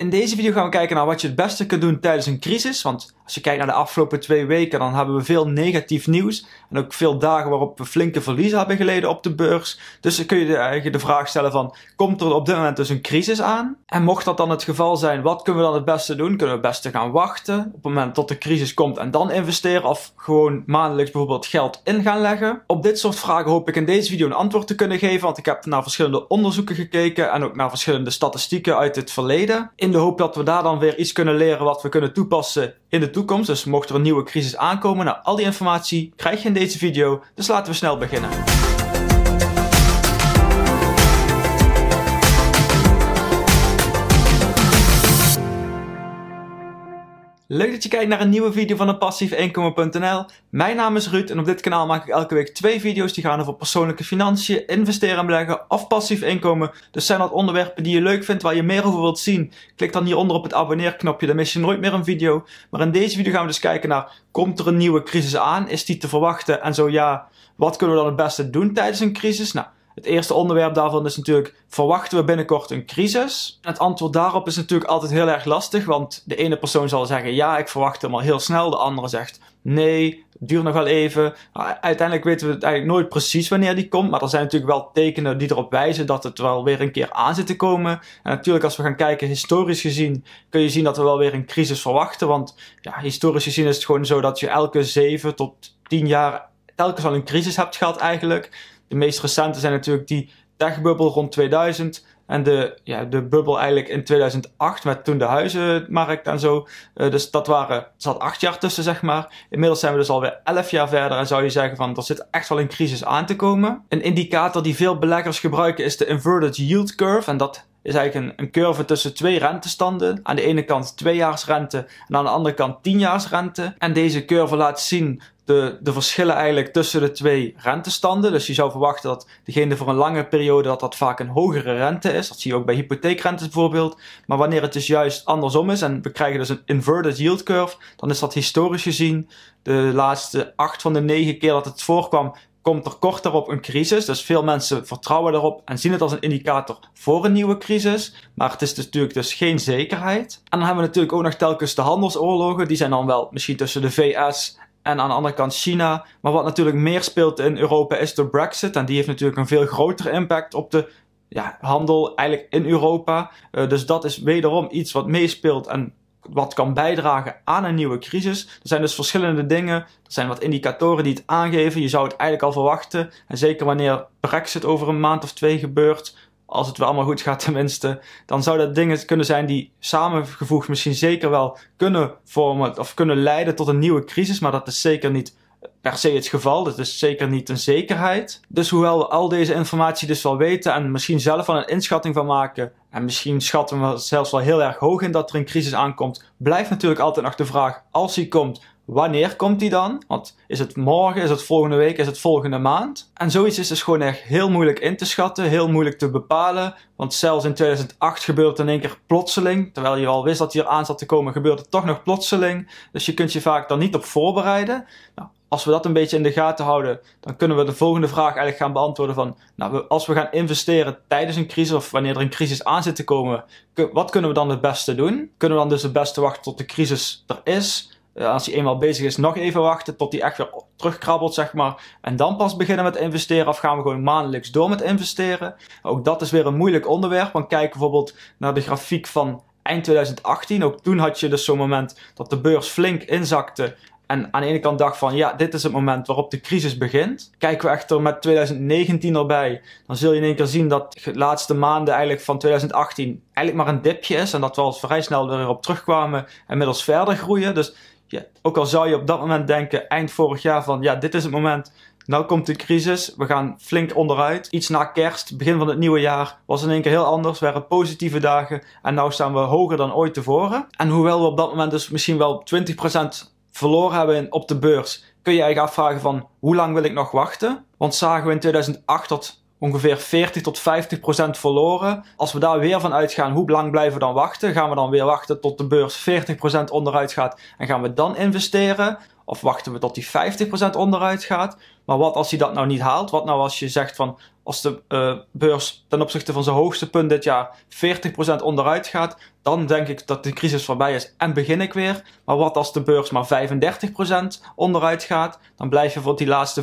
In deze video gaan we kijken naar wat je het beste kunt doen tijdens een crisis. Want als je kijkt naar de afgelopen twee weken, dan hebben we veel negatief nieuws. En ook veel dagen waarop we flinke verliezen hebben geleden op de beurs. Dus dan kun je eigenlijk eh, de vraag stellen van, komt er op dit moment dus een crisis aan? En mocht dat dan het geval zijn, wat kunnen we dan het beste doen? Kunnen we het beste gaan wachten op het moment tot de crisis komt en dan investeren? Of gewoon maandelijks bijvoorbeeld geld in gaan leggen? Op dit soort vragen hoop ik in deze video een antwoord te kunnen geven, want ik heb naar verschillende onderzoeken gekeken en ook naar verschillende statistieken uit het verleden. In de hoop dat we daar dan weer iets kunnen leren wat we kunnen toepassen in de toekomst, dus mocht er een nieuwe crisis aankomen. Nou, al die informatie krijg je in deze video, dus laten we snel beginnen. Leuk dat je kijkt naar een nieuwe video van passiefinkomen.nl. Mijn naam is Ruud en op dit kanaal maak ik elke week twee video's die gaan over persoonlijke financiën, investeren en beleggen of passief inkomen. Dus zijn dat onderwerpen die je leuk vindt, waar je meer over wilt zien? Klik dan hieronder op het abonneerknopje, dan mis je nooit meer een video. Maar in deze video gaan we dus kijken naar, komt er een nieuwe crisis aan? Is die te verwachten? En zo ja, wat kunnen we dan het beste doen tijdens een crisis? Nou, het eerste onderwerp daarvan is natuurlijk: verwachten we binnenkort een crisis? Het antwoord daarop is natuurlijk altijd heel erg lastig, want de ene persoon zal zeggen: ja, ik verwacht hem al heel snel. De andere zegt: nee, het duurt nog wel even. Uiteindelijk weten we het eigenlijk nooit precies wanneer die komt, maar er zijn natuurlijk wel tekenen die erop wijzen dat het wel weer een keer aan zit te komen. En natuurlijk, als we gaan kijken historisch gezien, kun je zien dat we wel weer een crisis verwachten, want ja, historisch gezien is het gewoon zo dat je elke 7 tot 10 jaar telkens al een crisis hebt gehad eigenlijk. De meest recente zijn natuurlijk die techbubbel rond 2000 en de, ja, de bubbel eigenlijk in 2008 met toen de huizenmarkt en zo. Eh, dus dat waren, zat acht jaar tussen zeg maar. Inmiddels zijn we dus alweer elf jaar verder en zou je zeggen van er zit echt wel een crisis aan te komen. Een indicator die veel beleggers gebruiken is de inverted yield curve en dat is eigenlijk een, curve tussen twee rentestanden. Aan de ene kant tweejaarsrente en aan de andere kant tienjaarsrente. En deze curve laat zien de, de, verschillen eigenlijk tussen de twee rentestanden. Dus je zou verwachten dat degene voor een lange periode dat dat vaak een hogere rente is. Dat zie je ook bij hypotheekrentes bijvoorbeeld. Maar wanneer het dus juist andersom is en we krijgen dus een inverted yield curve, dan is dat historisch gezien de laatste acht van de negen keer dat het voorkwam komt er kort daarop een crisis. Dus veel mensen vertrouwen erop en zien het als een indicator voor een nieuwe crisis. Maar het is dus natuurlijk dus geen zekerheid. En dan hebben we natuurlijk ook nog telkens de handelsoorlogen. Die zijn dan wel misschien tussen de VS en aan de andere kant China. Maar wat natuurlijk meer speelt in Europa is de Brexit. En die heeft natuurlijk een veel grotere impact op de ja, handel eigenlijk in Europa. Eh, dus dat is wederom iets wat meespeelt en wat kan bijdragen aan een nieuwe crisis. Er zijn dus verschillende dingen. Er zijn wat indicatoren die het aangeven. Je zou het eigenlijk al verwachten. En zeker wanneer Brexit over een maand of twee gebeurt, als het wel allemaal goed gaat tenminste, dan zou dat dingen kunnen zijn die samengevoegd misschien zeker wel kunnen vormen of kunnen leiden tot een nieuwe crisis, maar dat is zeker niet per se het geval. Dat is zeker niet een zekerheid. Dus hoewel we al deze informatie dus wel weten en misschien zelf wel een inschatting van maken, en misschien schatten we zelfs wel heel erg hoog in dat er een crisis aankomt, blijft natuurlijk altijd nog de vraag, als die komt, wanneer komt die dan? Want is het morgen, is het volgende week, is het volgende maand? En zoiets is dus gewoon echt heel moeilijk in te schatten, heel moeilijk te bepalen. Want zelfs in 2008 gebeurde het in één keer plotseling. Terwijl je al wist dat hier aan zat te komen, gebeurde het toch nog plotseling. Dus je kunt je vaak dan niet op voorbereiden. Nou, als we dat een beetje in de gaten houden, dan kunnen we de volgende vraag eigenlijk gaan beantwoorden van, nou, als we gaan investeren tijdens een crisis of wanneer er een crisis aan zit te komen, wat kunnen we dan het beste doen? Kunnen we dan dus het beste wachten tot de crisis er is? Eh, als die eenmaal bezig is, nog even wachten tot die echt weer terugkrabbelt, zeg maar. En dan pas beginnen met investeren of gaan we gewoon maandelijks door met investeren? Ook dat is weer een moeilijk onderwerp, want kijk bijvoorbeeld naar de grafiek van eind 2018. Ook toen had je dus zo'n moment dat de beurs flink inzakte. En aan de ene kant dacht van ja, dit is het moment waarop de crisis begint. Kijken we echter met 2019 erbij, dan zul je in één keer zien dat de laatste maanden eigenlijk van 2018 eigenlijk maar een dipje is. En dat we al vrij snel weer op terugkwamen en middels verder groeien. Dus ja, ook al zou je op dat moment denken, eind vorig jaar, van ja, dit is het moment. Nou komt de crisis, we gaan flink onderuit. Iets na kerst, begin van het nieuwe jaar, was in één keer heel anders. We waren positieve dagen en nu staan we hoger dan ooit tevoren. En hoewel we op dat moment dus misschien wel 20% verloren hebben op de beurs, kun je eigenlijk afvragen van hoe lang wil ik nog wachten? Want zagen we in 2008 dat ongeveer 40 tot 50 procent verloren. Als we daar weer van uitgaan, hoe lang blijven we dan wachten? Gaan we dan weer wachten tot de beurs 40 procent onderuit gaat en gaan we dan investeren? Of wachten we tot die 50% onderuit gaat? Maar wat als je dat nou niet haalt? Wat nou als je zegt van als de eh, beurs ten opzichte van zijn hoogste punt dit jaar 40% onderuit gaat, dan denk ik dat de crisis voorbij is en begin ik weer. Maar wat als de beurs maar 35% onderuit gaat, dan blijf je voor die laatste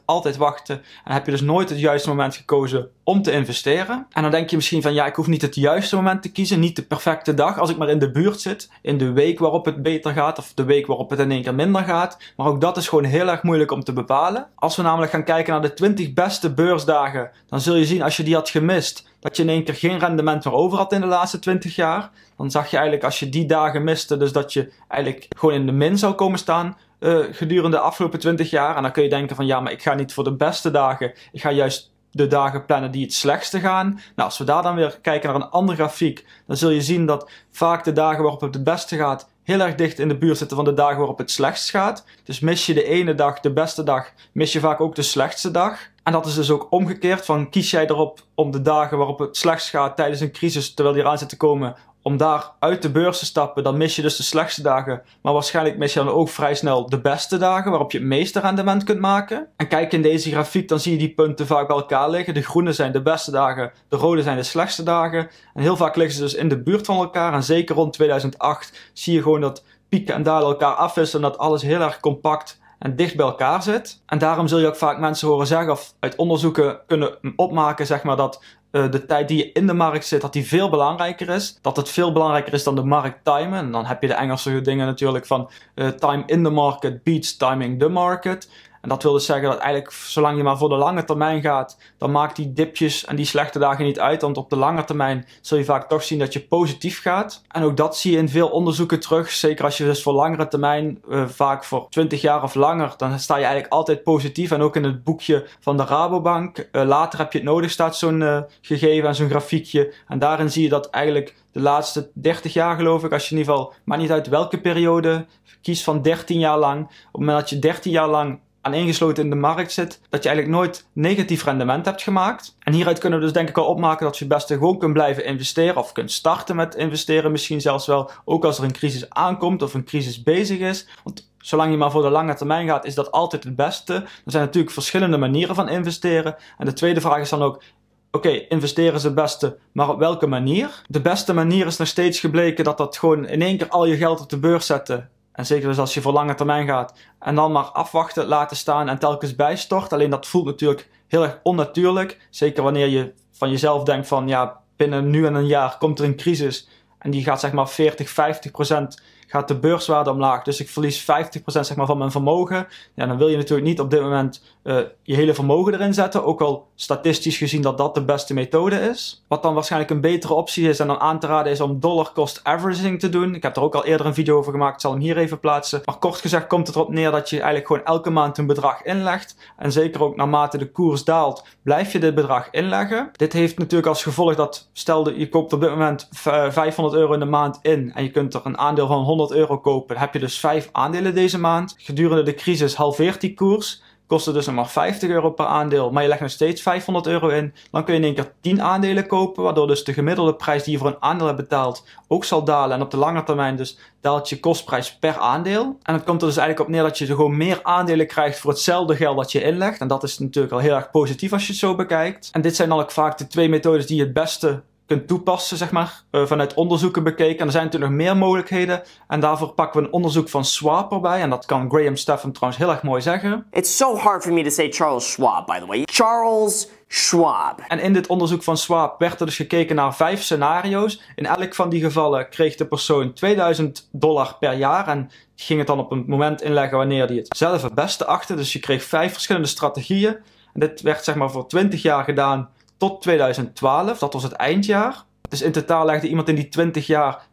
5% altijd wachten en heb je dus nooit het juiste moment gekozen om te investeren. En dan denk je misschien van ja, ik hoef niet het juiste moment te kiezen, niet de perfecte dag, als ik maar in de buurt zit, in de week waarop het beter gaat of de week waarop het in één keer minder gaat. Maar ook dat is gewoon heel erg moeilijk om te bepalen. Als we namelijk gaan kijken naar de 20 beste beursdagen dan zul je zien als je die had gemist, dat je in één keer geen rendement meer over had in de laatste 20 jaar. Dan zag je eigenlijk als je die dagen miste, dus dat je eigenlijk gewoon in de min zou komen staan eh, gedurende de afgelopen 20 jaar. En dan kun je denken van ja, maar ik ga niet voor de beste dagen, ik ga juist de dagen plannen die het slechtste gaan. Nou, als we daar dan weer kijken naar een andere grafiek, dan zul je zien dat vaak de dagen waarop het het beste gaat, heel erg dicht in de buurt zitten van de dagen waarop het slechtst gaat. Dus mis je de ene dag de beste dag, mis je vaak ook de slechtste dag. En dat is dus ook omgekeerd van kies jij erop om de dagen waarop het slechts gaat tijdens een crisis terwijl die eraan zit te komen om daar uit de beurs te stappen, dan mis je dus de slechtste dagen. Maar waarschijnlijk mis je dan ook vrij snel de beste dagen waarop je het meeste rendement kunt maken. En kijk in deze grafiek, dan zie je die punten vaak bij elkaar liggen. De groene zijn de beste dagen, de rode zijn de slechtste dagen. En heel vaak liggen ze dus in de buurt van elkaar. En zeker rond 2008 zie je gewoon dat pieken en dalen elkaar afwisselen. Dat alles heel erg compact en dicht bij elkaar zit. En daarom zul je ook vaak mensen horen zeggen, of uit onderzoeken kunnen opmaken, zeg maar, dat uh, de tijd die je in de markt zit, dat die veel belangrijker is. Dat het veel belangrijker is dan de markt timen. En dan heb je de Engelse dingen natuurlijk van uh, time in the market beats timing the market. En dat wil dus zeggen dat eigenlijk zolang je maar voor de lange termijn gaat, dan maakt die dipjes en die slechte dagen niet uit. Want op de lange termijn zul je vaak toch zien dat je positief gaat. En ook dat zie je in veel onderzoeken terug. Zeker als je dus voor langere termijn, eh, vaak voor 20 jaar of langer, dan sta je eigenlijk altijd positief. En ook in het boekje van de Rabobank, eh, later heb je het nodig, staat zo'n eh, gegeven en zo'n grafiekje. En daarin zie je dat eigenlijk de laatste 30 jaar geloof ik, als je in ieder geval, maar niet uit welke periode, kies van 13 jaar lang. Op het moment dat je 13 jaar lang ingesloten in de markt zit, dat je eigenlijk nooit negatief rendement hebt gemaakt. En hieruit kunnen we dus denk ik al opmaken dat je het beste gewoon kunt blijven investeren of kunt starten met investeren misschien zelfs wel, ook als er een crisis aankomt of een crisis bezig is. Want zolang je maar voor de lange termijn gaat, is dat altijd het beste. Er zijn natuurlijk verschillende manieren van investeren. En de tweede vraag is dan ook, oké, investeren is het beste, maar op welke manier? De beste manier is nog steeds gebleken dat dat gewoon in één keer al je geld op de beurs zetten en zeker dus als je voor lange termijn gaat. En dan maar afwachten, laten staan en telkens bijstort. Alleen dat voelt natuurlijk heel erg onnatuurlijk. Zeker wanneer je van jezelf denkt van ja, binnen nu en een jaar komt er een crisis. En die gaat zeg maar 40, 50 procent gaat de beurswaarde omlaag. Dus ik verlies 50% zeg maar, van mijn vermogen. Ja, dan wil je natuurlijk niet op dit moment eh, je hele vermogen erin zetten. Ook al statistisch gezien dat dat de beste methode is. Wat dan waarschijnlijk een betere optie is en dan aan te raden is om dollar cost averaging te doen. Ik heb er ook al eerder een video over gemaakt, ik zal hem hier even plaatsen. Maar kort gezegd komt het erop neer dat je eigenlijk gewoon elke maand een bedrag inlegt. En zeker ook naarmate de koers daalt, blijf je dit bedrag inleggen. Dit heeft natuurlijk als gevolg dat, stel je koopt op dit moment 500 eh, euro in de maand in en je kunt er een aandeel van 100 100 euro kopen, heb je dus 5 aandelen deze maand. Gedurende de crisis halveert die koers. Kost het dus nog maar 50 euro per aandeel, maar je legt nog steeds 500 euro in. Dan kun je in één keer 10 aandelen kopen, waardoor dus de gemiddelde prijs die je voor een aandeel hebt betaald ook zal dalen. En op de lange termijn dus daalt je kostprijs per aandeel. En het komt er dus eigenlijk op neer dat je gewoon meer aandelen krijgt voor hetzelfde geld dat je inlegt. En dat is natuurlijk al heel erg positief als je het zo bekijkt. En dit zijn dan ook vaak de twee methodes die het beste kunt toepassen, zeg maar, eh, vanuit onderzoeken bekeken. En er zijn natuurlijk nog meer mogelijkheden. En daarvoor pakken we een onderzoek van Schwab erbij. En dat kan Graham Stephan trouwens heel erg mooi zeggen. It's so hard for me to say Charles Schwab, by the way. Charles Schwab. En in dit onderzoek van Schwab werd er dus gekeken naar vijf scenario's. In elk van die gevallen kreeg de persoon 2000 dollar per jaar. En ging het dan op een moment inleggen wanneer die het zelf het beste achtte. Dus je kreeg vijf verschillende strategieën. En dit werd zeg maar voor 20 jaar gedaan tot 2012, dat was het eindjaar. Dus in totaal legde iemand in die 20 jaar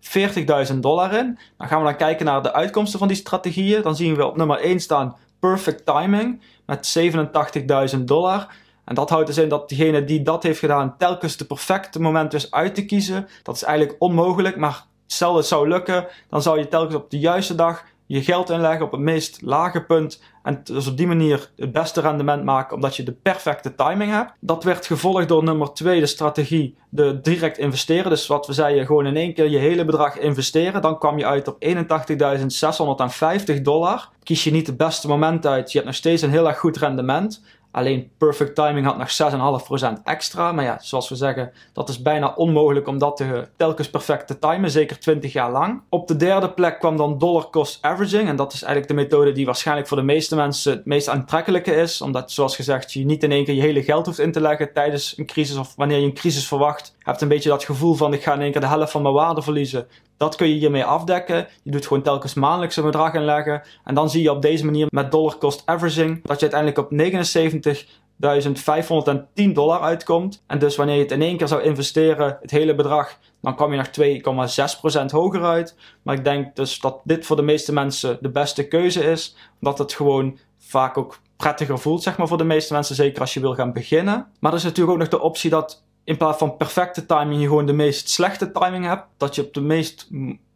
40.000 dollar in. Dan gaan we dan kijken naar de uitkomsten van die strategieën. Dan zien we op nummer 1 staan perfect timing met 87.000 dollar. En dat houdt dus in dat degene die dat heeft gedaan telkens de perfecte moment is uit te kiezen. Dat is eigenlijk onmogelijk, maar stel het zou lukken, dan zou je telkens op de juiste dag je geld inleggen op het meest lage punt en dus op die manier het beste rendement maken omdat je de perfecte timing hebt. Dat werd gevolgd door nummer 2, de strategie, de direct investeren. Dus wat we zeiden, gewoon in één keer je hele bedrag investeren. Dan kwam je uit op 81.650 dollar. Kies je niet het beste moment uit, je hebt nog steeds een heel erg goed rendement. Alleen Perfect Timing had nog 6,5% extra. Maar ja, zoals we zeggen, dat is bijna onmogelijk om dat te, telkens perfect te timen, zeker 20 jaar lang. Op de derde plek kwam dan Dollar Cost Averaging. En dat is eigenlijk de methode die waarschijnlijk voor de meeste mensen het meest aantrekkelijke is. Omdat, zoals gezegd, je niet in één keer je hele geld hoeft in te leggen tijdens een crisis of wanneer je een crisis verwacht. Je hebt een beetje dat gevoel van ik ga in één keer de helft van mijn waarde verliezen. Dat kun je hiermee afdekken. Je doet gewoon telkens maandelijks een bedrag inleggen. En dan zie je op deze manier met dollar cost averaging dat je uiteindelijk op 79.510 dollar uitkomt. En dus wanneer je het in één keer zou investeren, het hele bedrag, dan kwam je nog 2,6% hoger uit. Maar ik denk dus dat dit voor de meeste mensen de beste keuze is. Omdat het gewoon vaak ook prettiger voelt, zeg maar, voor de meeste mensen. Zeker als je wil gaan beginnen. Maar er is natuurlijk ook nog de optie dat in plaats van perfecte timing je gewoon de meest slechte timing hebt. Dat je op de meest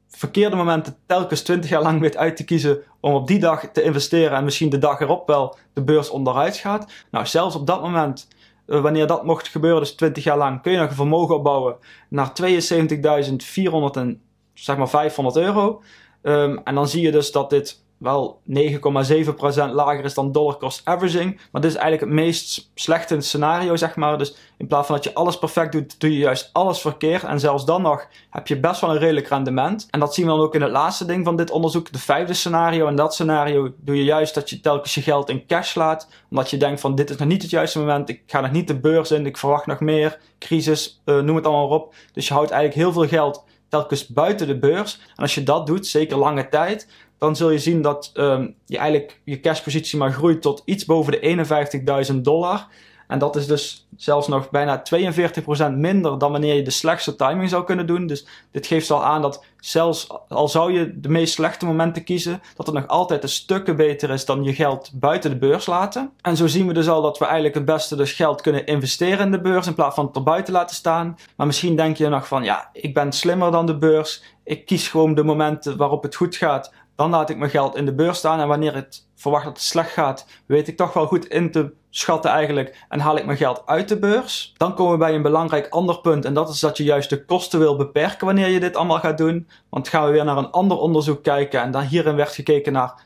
verkeerde momenten telkens 20 jaar lang weet uit te kiezen om op die dag te investeren en misschien de dag erop wel de beurs onderuit gaat. Nou, zelfs op dat moment, eh, wanneer dat mocht gebeuren, dus 20 jaar lang, kun je nog een vermogen opbouwen naar 72.400 en zeg maar 500 euro. Ehm, en dan zie je dus dat dit wel 9,7% lager is dan dollar cost averaging. Maar dit is eigenlijk het meest slechte scenario, zeg maar. Dus in plaats van dat je alles perfect doet, doe je juist alles verkeerd. En zelfs dan nog heb je best wel een redelijk rendement. En dat zien we dan ook in het laatste ding van dit onderzoek, de vijfde scenario. En dat scenario doe je juist dat je telkens je geld in cash laat. Omdat je denkt van dit is nog niet het juiste moment. Ik ga nog niet de beurs in. Ik verwacht nog meer. Crisis, eh, noem het allemaal op. Dus je houdt eigenlijk heel veel geld telkens buiten de beurs. En als je dat doet, zeker lange tijd, dan zul je zien dat ehm, je eigenlijk je cashpositie maar groeit tot iets boven de 51.000 dollar. En dat is dus zelfs nog bijna 42% minder dan wanneer je de slechtste timing zou kunnen doen. Dus dit geeft al aan dat zelfs al zou je de meest slechte momenten kiezen, dat het nog altijd een stukken beter is dan je geld buiten de beurs laten. En zo zien we dus al dat we eigenlijk het beste dus geld kunnen investeren in de beurs in plaats van het er buiten laten staan. Maar misschien denk je nog van ja, ik ben slimmer dan de beurs. Ik kies gewoon de momenten waarop het goed gaat dan laat ik mijn geld in de beurs staan en wanneer het verwacht dat het slecht gaat, weet ik toch wel goed in te schatten eigenlijk en haal ik mijn geld uit de beurs. Dan komen we bij een belangrijk ander punt en dat is dat je juist de kosten wil beperken wanneer je dit allemaal gaat doen. Want gaan we weer naar een ander onderzoek kijken en dan hierin werd gekeken naar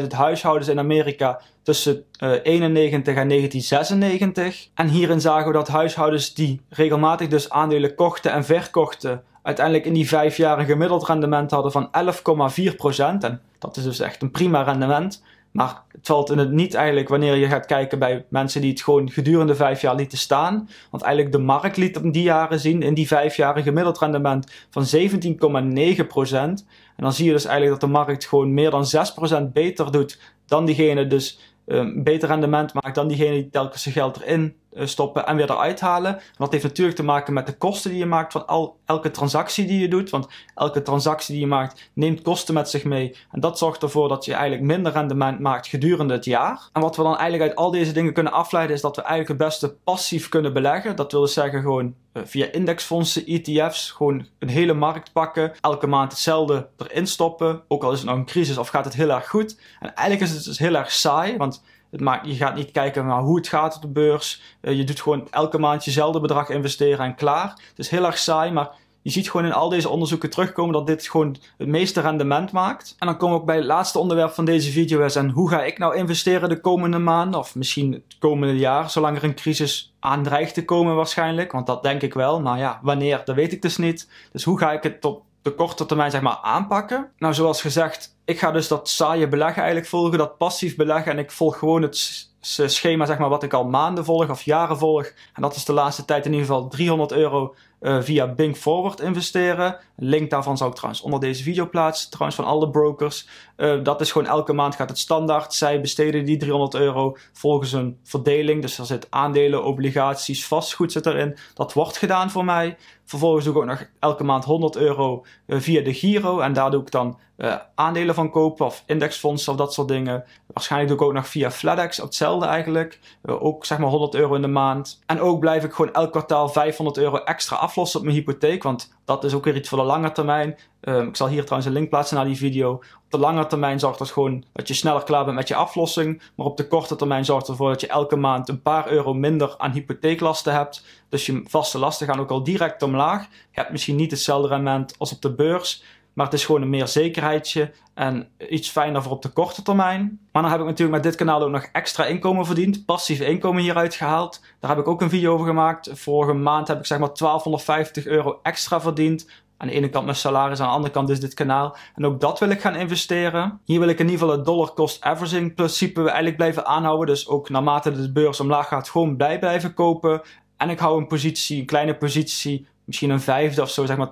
66.000 huishoudens in Amerika tussen uh, eh, 91 en 1996. En hierin zagen we dat huishoudens die regelmatig dus aandelen kochten en verkochten uiteindelijk in die vijf jaar een gemiddeld rendement hadden van 11,4 En dat is dus echt een prima rendement. Maar het valt in het niet eigenlijk wanneer je gaat kijken bij mensen die het gewoon gedurende vijf jaar lieten staan. Want eigenlijk de markt liet in die jaren zien, in die vijf jaar een gemiddeld rendement van 17,9 En dan zie je dus eigenlijk dat de markt gewoon meer dan 6 beter doet dan diegene dus een ehm, beter rendement maakt dan diegene die telkens zijn geld erin eh, stoppen en weer eruit halen. dat heeft natuurlijk te maken met de kosten die je maakt van al, elke transactie die je doet. Want elke transactie die je maakt neemt kosten met zich mee. En dat zorgt ervoor dat je eigenlijk minder rendement maakt gedurende het jaar. En wat we dan eigenlijk uit al deze dingen kunnen afleiden is dat we eigenlijk het beste passief kunnen beleggen. Dat wil dus zeggen gewoon eh, via indexfondsen, ETF's, gewoon een hele markt pakken, elke maand hetzelfde erin stoppen. Ook al is het nou een crisis of gaat het heel erg goed. En eigenlijk is het dus heel erg saai, want het maakt, je gaat niet kijken naar hoe het gaat op de beurs. Eh, je doet gewoon elke maand jezelfde bedrag investeren en klaar. Het is heel erg saai, maar je ziet gewoon in al deze onderzoeken terugkomen dat dit gewoon het meeste rendement maakt. En dan komen we ook bij het laatste onderwerp van deze video is en hoe ga ik nou investeren de komende maanden of misschien het komende jaar, zolang er een crisis aan te komen waarschijnlijk, want dat denk ik wel. Maar ja, wanneer, dat weet ik dus niet. Dus hoe ga ik het op de korte termijn zeg maar, aanpakken. Nou, zoals gezegd, ik ga dus dat saaie beleggen eigenlijk volgen, dat passief beleggen. En ik volg gewoon het schema zeg maar, wat ik al maanden volg of jaren volg. En dat is de laatste tijd in ieder geval 300 euro eh, via Bing Forward investeren. Link daarvan zou ik trouwens onder deze video plaatsen. Trouwens van alle brokers. Eh, dat is gewoon elke maand gaat het standaard. Zij besteden die 300 euro volgens een verdeling. Dus er zit aandelen, obligaties, vastgoed zit erin. Dat wordt gedaan voor mij. Vervolgens doe ik ook nog elke maand 100 euro eh, via de Giro. En daar doe ik dan aandelen van kopen of indexfondsen of dat soort dingen. Waarschijnlijk doe ik ook nog via FlatEx, hetzelfde eigenlijk. ook zeg maar 100 euro in de maand. En ook blijf ik gewoon elk kwartaal 500 euro extra af aflossen op mijn hypotheek. Want dat is ook weer iets voor de lange termijn. Ehm, ik zal hier trouwens een link plaatsen naar die video. Op de lange termijn zorgt dat gewoon dat je sneller klaar bent met je aflossing. Maar op de korte termijn zorgt ervoor dat je elke maand een paar euro minder aan hypotheeklasten hebt. Dus je vaste lasten gaan ook al direct omlaag. Je hebt misschien niet hetzelfde rendement als op de beurs. Maar het is gewoon een meer zekerheidje en iets fijner voor op de korte termijn. Maar dan heb ik natuurlijk met dit kanaal ook nog extra inkomen verdiend. Passief inkomen hieruit gehaald. Daar heb ik ook een video over gemaakt. Vorige maand heb ik zeg maar 1250 euro extra verdiend. Aan de ene kant mijn salaris, aan de andere kant dus dit kanaal. En ook dat wil ik gaan investeren. Hier wil ik in ieder geval het dollar cost averaging principe eigenlijk blijven aanhouden. Dus ook naarmate de beurs omlaag gaat gewoon bij blijven kopen. En ik hou een positie, een kleine positie misschien een vijfde of zo, zeg maar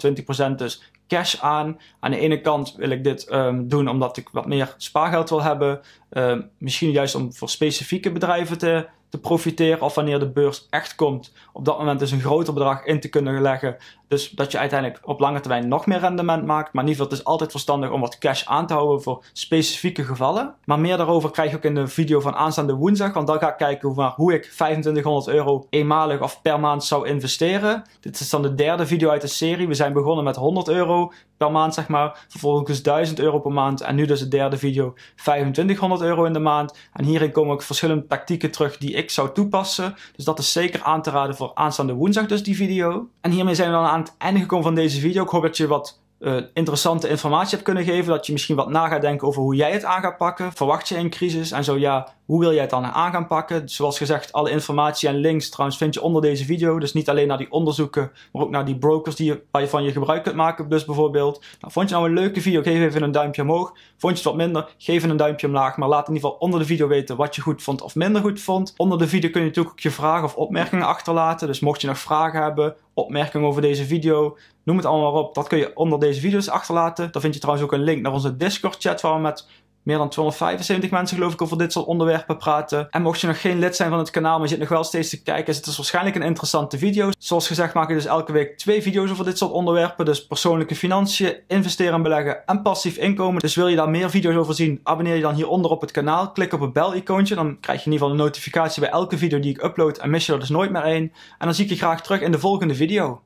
20%. Dus cash aan. Aan de ene kant wil ik dit ehm, doen omdat ik wat meer spaargeld wil hebben. Ehm, misschien juist om voor specifieke bedrijven te te profiteren of wanneer de beurs echt komt, op dat moment is dus een groter bedrag in te kunnen leggen. Dus dat je uiteindelijk op lange termijn nog meer rendement maakt. Maar in ieder geval, het is altijd verstandig om wat cash aan te houden voor specifieke gevallen. Maar meer daarover krijg je ook in de video van aanstaande woensdag, want dan ga ik kijken hoe, hoe ik 2500 euro eenmalig of per maand zou investeren. Dit is dan de derde video uit de serie. We zijn begonnen met 100 euro per maand, zeg maar. Vervolgens 1000 euro per maand. En nu dus de derde video 2500 euro in de maand. En hierin komen ook verschillende tactieken terug die ik zou toepassen. Dus dat is zeker aan te raden voor aanstaande woensdag dus die video. En hiermee zijn we dan aan het einde gekomen van deze video. Ik hoop dat je wat eh, interessante informatie hebt kunnen geven. Dat je misschien wat na gaat denken over hoe jij het aan gaat pakken. Verwacht je een crisis? En zo ja, hoe wil jij het dan aan gaan pakken? Dus zoals gezegd, alle informatie en links trouwens vind je onder deze video. Dus niet alleen naar die onderzoeken, maar ook naar die brokers die je, van je gebruik kunt maken. Dus bijvoorbeeld, nou, vond je nou een leuke video? Geef even een duimpje omhoog. Vond je het wat minder? Geef een duimpje omlaag. Maar laat in ieder geval onder de video weten wat je goed vond of minder goed vond. Onder de video kun je natuurlijk ook je vragen of opmerkingen achterlaten. Dus mocht je nog vragen hebben, opmerkingen over deze video, noem het allemaal op. Dat kun je onder deze video's achterlaten. Daar vind je trouwens ook een link naar onze Discord chat waar we met meer dan 275 mensen geloof ik over dit soort onderwerpen praten. En mocht je nog geen lid zijn van het kanaal, maar je zit nog wel steeds te kijken, is het dus waarschijnlijk een interessante video. Zoals gezegd maak ik dus elke week twee video's over dit soort onderwerpen. Dus persoonlijke financiën, investeren en beleggen en passief inkomen. Dus wil je daar meer video's over zien, abonneer je dan hieronder op het kanaal. Klik op het bel-icoontje, dan krijg je in ieder geval een notificatie bij elke video die ik upload en mis je er dus nooit meer één. En dan zie ik je graag terug in de volgende video.